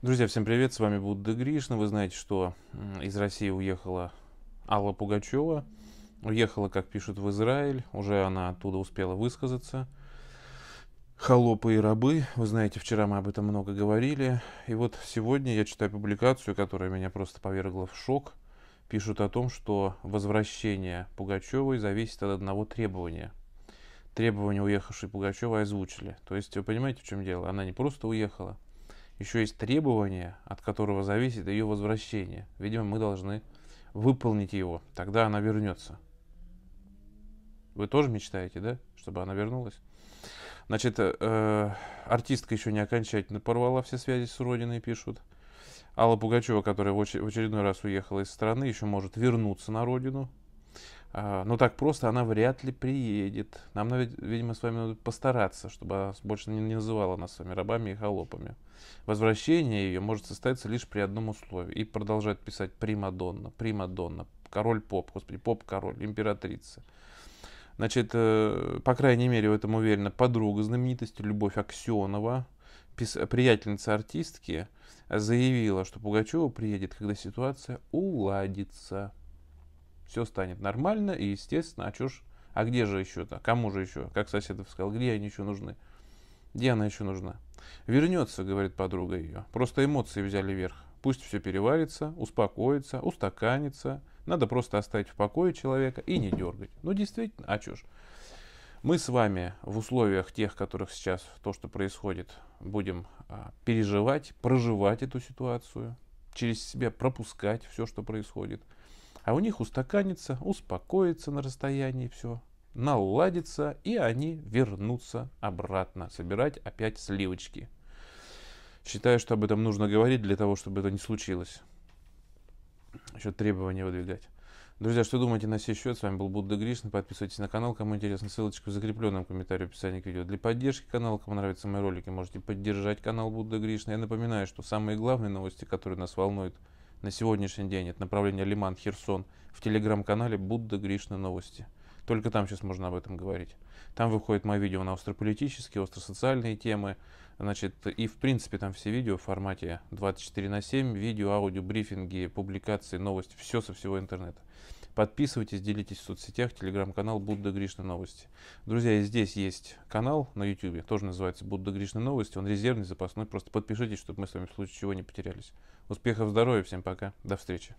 Друзья, всем привет, с вами Будда Гришна. Вы знаете, что из России уехала Алла Пугачева. Уехала, как пишут, в Израиль. Уже она оттуда успела высказаться. Холопы и рабы. Вы знаете, вчера мы об этом много говорили. И вот сегодня я читаю публикацию, которая меня просто повергла в шок. Пишут о том, что возвращение Пугачевой зависит от одного требования. Требования уехавшей Пугачевой озвучили. То есть, вы понимаете, в чем дело? Она не просто уехала – еще есть требование, от которого зависит ее возвращение. Видимо, мы должны выполнить его, тогда она вернется. Вы тоже мечтаете, да, чтобы она вернулась? Значит, э, артистка еще не окончательно порвала все связи с родиной, пишут. Алла Пугачева, которая в очередной раз уехала из страны, еще может вернуться на родину, а, Но ну, так просто она вряд ли приедет. Нам, видимо, с вами надо постараться, чтобы она больше не называла нас с вами рабами и холопами. Возвращение ее может состояться лишь при одном условии. И продолжает писать Примадонна, Примадонна, король-поп, господи, поп-король, императрица. Значит, э, по крайней мере, в этом уверена подруга знаменитости Любовь Аксенова, приятельница артистки, заявила, что Пугачева приедет, когда ситуация уладится все станет нормально, и естественно, а чё ж, а где же еще-то, кому же еще, как соседов сказал, где они еще нужны, где она еще нужна. Вернется, говорит подруга ее, просто эмоции взяли верх, пусть все переварится, успокоится, устаканится, надо просто оставить в покое человека и не дергать. Ну действительно, а чё ж. Мы с вами в условиях тех, которых сейчас то, что происходит, будем а, переживать, проживать эту ситуацию, через себя пропускать все, что происходит – а у них устаканится, успокоится на расстоянии все, наладится, и они вернутся обратно, собирать опять сливочки. Считаю, что об этом нужно говорить для того, чтобы это не случилось. Еще требования выдвигать. Друзья, что думаете на сей счет? С вами был Будда Гришин. Подписывайтесь на канал, кому интересно. Ссылочка в закрепленном комментарии в описании к видео. Для поддержки канала, кому нравятся мои ролики, можете поддержать канал Будда Гришна. Я напоминаю, что самые главные новости, которые нас волнуют – на сегодняшний день, это направление Лиман-Херсон, в телеграм-канале Будда Гришна Новости. Только там сейчас можно об этом говорить. Там выходит мое видео на острополитические, остросоциальные темы. Значит, и в принципе там все видео в формате 24 на 7, видео, аудио, брифинги, публикации, новости, все со всего интернета. Подписывайтесь, делитесь в соцсетях, телеграм-канал Будда Гришна Новости. Друзья, и здесь есть канал на YouTube, тоже называется Будда Гришна Новости, он резервный, запасной, просто подпишитесь, чтобы мы с вами в случае чего не потерялись. Успехов, здоровья, всем пока, до встречи.